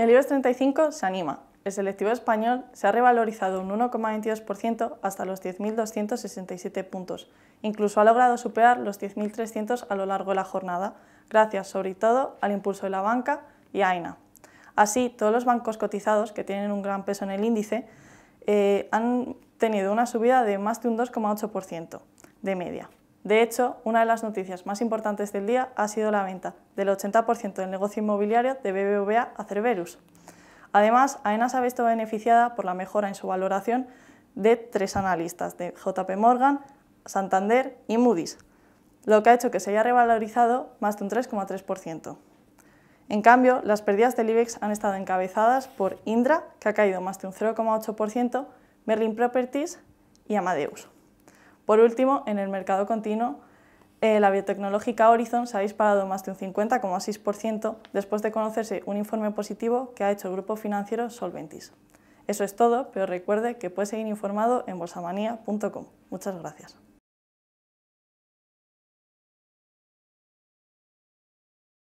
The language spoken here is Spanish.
El IBEX 35 se anima. El selectivo español se ha revalorizado un 1,22% hasta los 10.267 puntos. Incluso ha logrado superar los 10.300 a lo largo de la jornada, gracias sobre todo al impulso de la banca y AINA. Así, todos los bancos cotizados, que tienen un gran peso en el índice, eh, han tenido una subida de más de un 2,8% de media. De hecho, una de las noticias más importantes del día ha sido la venta del 80% del negocio inmobiliario de BBVA a Cerberus. Además, AENA se ha visto beneficiada por la mejora en su valoración de tres analistas de JP Morgan, Santander y Moody's, lo que ha hecho que se haya revalorizado más de un 3,3%. En cambio, las pérdidas del IBEX han estado encabezadas por Indra, que ha caído más de un 0,8%, Merlin Properties y Amadeus. Por último, en el mercado continuo, eh, la biotecnológica Horizon se ha disparado más de un 50,6% después de conocerse un informe positivo que ha hecho el grupo financiero Solventis. Eso es todo, pero recuerde que puede seguir informado en bolsamanía.com. Muchas gracias.